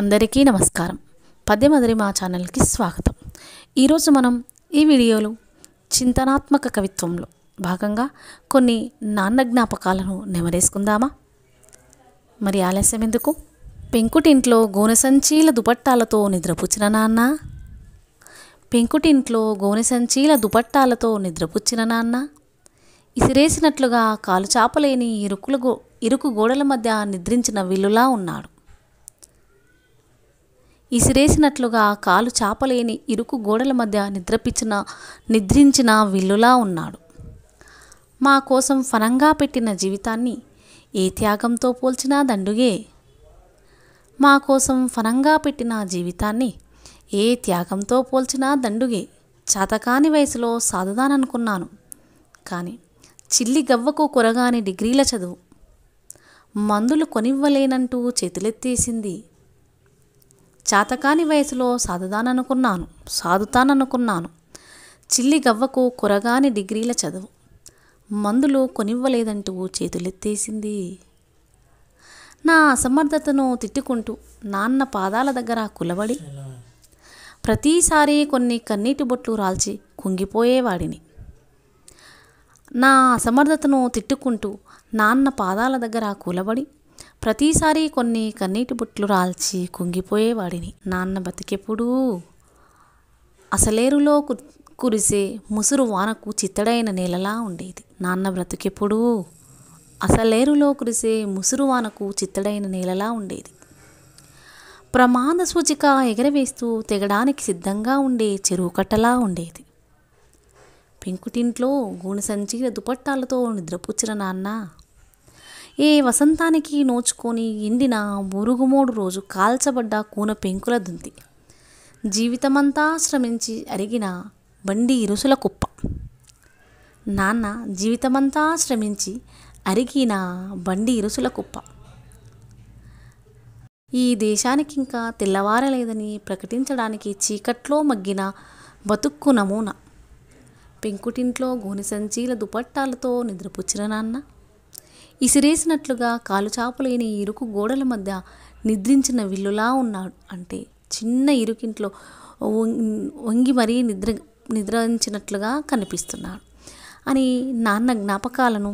అందరికీ నమస్కారం పద్యమదిరి మా ఛానల్కి స్వాగతం ఈరోజు మనం ఈ వీడియోలో చింతనాత్మక కవిత్వంలో భాగంగా కొన్ని నాన్న జ్ఞాపకాలను నెమరేసుకుందామా మరి ఆలస్యం ఎందుకు పెంకుటింట్లో గోనెసంచీల దుపట్టాలతో నిద్రపుచ్చిన నాన్న పెంకుటింట్లో గోనెసంచీల దుపట్టాలతో నిద్రపుచ్చిన నాన్న ఇసిరేసినట్లుగా కాలుచాపలేని ఇరుకుల ఇరుకు గోడల మధ్య నిద్రించిన విల్లులా ఉన్నాడు ఇసిరేసినట్లుగా కాలు చాపలేని ఇరుకు గోడల మధ్య నిద్రపించిన నిద్రించిన విల్లులా ఉన్నాడు మా కోసం ఫనంగా పెట్టిన జీవితాన్ని ఏ త్యాగంతో పోల్చినా దండుగే మా కోసం ఫనంగా పెట్టిన జీవితాన్ని ఏ త్యాగంతో పోల్చినా దండుగే చాతకాని వయసులో సాధుదాననుకున్నాను కానీ చిల్లి గవ్వకు కొరగాని డిగ్రీల చదువు మందులు కొనివ్వలేనంటూ చేతులెత్తేసింది చాతకాని వయసులో సాధుదాననుకున్నాను సాధుతాననుకున్నాను చిల్లి గవ్వకు కురగాని డిగ్రీల చదువు మందులు కొనివ్వలేదంటూ చేతులెత్తేసింది నా అసమర్థతను తిట్టుకుంటూ నాన్న పాదాల దగ్గర కులబడి ప్రతిసారి కొన్ని కన్నీటి బొట్లు రాల్చి కుంగిపోయేవాడిని నా అసమర్థతను తిట్టుకుంటూ నాన్న పాదాల దగ్గర కూలబడి ప్రతిసారి కొన్ని కన్నీటి బుట్లు రాల్చి కుంగిపోయేవాడిని నాన్న బతికెప్పుడు అసలేరులో కురిసే ముసురు వానకు చిత్తడైన నేలలా ఉండేది నాన్న బ్రతికెప్పుడు అసలేరులో కురిసే ముసురు వానకు చిత్తడైన నేలలా ఉండేది ప్రమాద సూచిక ఎగరవేస్తూ తెగడానికి సిద్ధంగా ఉండే చెరువు కట్టలా ఉండేది పెంకుటింట్లో గూనె దుపట్టాలతో నిద్రపుచ్చిన నాన్న ఏ వసంతానికి నోచుకొని ఎండిన మురుగుమోడు రోజు కాల్చబడ్డ కూన పెంకుల దుంది జీవితమంతా శ్రమించి అరిగిన బండి ఇరుసుల కుప్ప నాన్న జీవితమంతా శ్రమించి అరిగిన బండి ఇరుసుల కుప్ప ఈ దేశానికి ఇంకా తెల్లవారలేదని ప్రకటించడానికి చీకట్లో మగ్గిన బతుక్కు నమూనా పెంకుటింట్లో గోనిసంచీల దుపట్టాలతో నిద్రపుచ్చిన నాన్న ఇసిరేసినట్లుగా కాలుచాపలేని ఇరుకు గోడల మధ్య నిద్రించిన విల్లులా ఉన్నాడు అంటే చిన్న ఇరుకింట్లో వంగి మరీ నిద్ర నిద్రించినట్లుగా కనిపిస్తున్నాడు అని నాన్న జ్ఞాపకాలను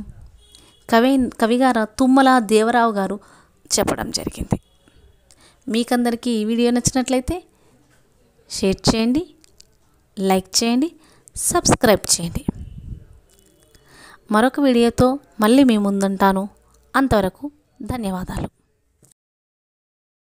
కవి కవిగార తుమ్మల దేవరావు గారు చెప్పడం జరిగింది మీకందరికీ ఈ వీడియో నచ్చినట్లయితే షేర్ చేయండి లైక్ చేయండి సబ్స్క్రైబ్ చేయండి మరొక వీడియోతో మళ్ళీ మీ ముందుంటాను అంతవరకు ధన్యవాదాలు